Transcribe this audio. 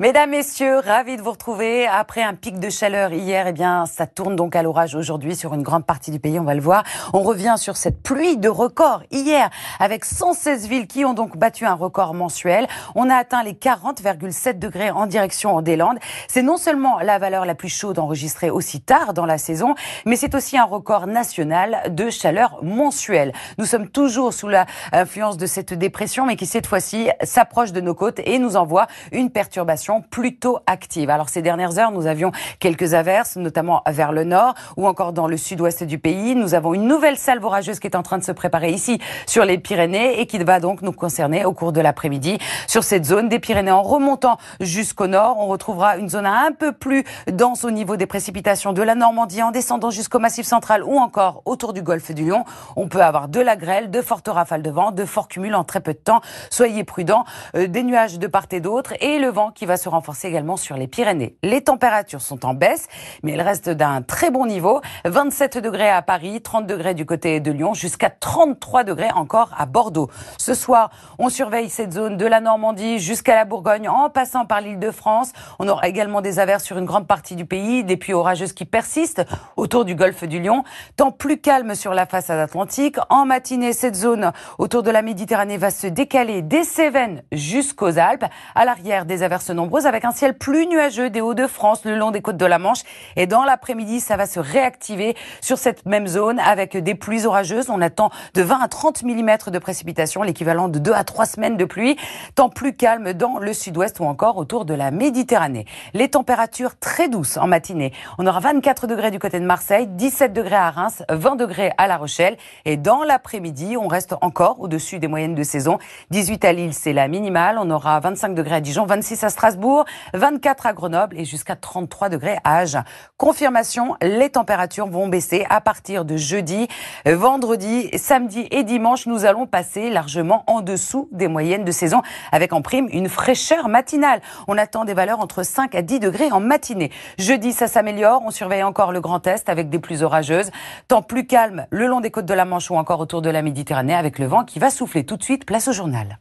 Mesdames, Messieurs, ravi de vous retrouver. Après un pic de chaleur hier, eh bien, ça tourne donc à l'orage aujourd'hui sur une grande partie du pays, on va le voir. On revient sur cette pluie de record hier, avec 116 villes qui ont donc battu un record mensuel. On a atteint les 40,7 degrés en direction des Landes. C'est non seulement la valeur la plus chaude enregistrée aussi tard dans la saison, mais c'est aussi un record national de chaleur mensuelle. Nous sommes toujours sous l'influence de cette dépression, mais qui cette fois-ci s'approche de nos côtes et nous envoie une perturbation plutôt active. Alors ces dernières heures, nous avions quelques averses, notamment vers le nord ou encore dans le sud-ouest du pays. Nous avons une nouvelle salve orageuse qui est en train de se préparer ici sur les Pyrénées et qui va donc nous concerner au cours de l'après-midi sur cette zone des Pyrénées. En remontant jusqu'au nord, on retrouvera une zone un peu plus dense au niveau des précipitations de la Normandie en descendant jusqu'au Massif central ou encore autour du golfe du Lion. On peut avoir de la grêle, de fortes rafales de vent, de forts cumuls en très peu de temps. Soyez prudents, euh, des nuages de part et d'autre et le vent qui va se renforcer également sur les Pyrénées. Les températures sont en baisse, mais elles restent d'un très bon niveau. 27 degrés à Paris, 30 degrés du côté de Lyon, jusqu'à 33 degrés encore à Bordeaux. Ce soir, on surveille cette zone de la Normandie jusqu'à la Bourgogne, en passant par l'île de France. On aura également des averses sur une grande partie du pays, des pluies orageuses qui persistent autour du golfe du Lion. Temps plus calme sur la façade atlantique. En matinée, cette zone autour de la Méditerranée va se décaler des Cévennes jusqu'aux Alpes. À l'arrière, des averses nombreuses avec un ciel plus nuageux des Hauts-de-France le long des côtes de la Manche. Et dans l'après-midi, ça va se réactiver sur cette même zone avec des pluies orageuses. On attend de 20 à 30 mm de précipitations, l'équivalent de 2 à 3 semaines de pluie. Temps plus calme dans le sud-ouest ou encore autour de la Méditerranée. Les températures très douces en matinée. On aura 24 degrés du côté de Marseille, 17 degrés à Reims, 20 degrés à La Rochelle. Et dans l'après-midi, on reste encore au-dessus des moyennes de saison. 18 à Lille, c'est la minimale. On aura 25 degrés à Dijon, 26 à Strasbourg. Strasbourg, 24 à Grenoble et jusqu'à 33 degrés à Agen. Confirmation, les températures vont baisser à partir de jeudi, vendredi, samedi et dimanche. Nous allons passer largement en dessous des moyennes de saison avec en prime une fraîcheur matinale. On attend des valeurs entre 5 à 10 degrés en matinée. Jeudi, ça s'améliore. On surveille encore le Grand Est avec des pluies orageuses. Temps plus calme le long des côtes de la Manche ou encore autour de la Méditerranée avec le vent qui va souffler tout de suite. Place au journal.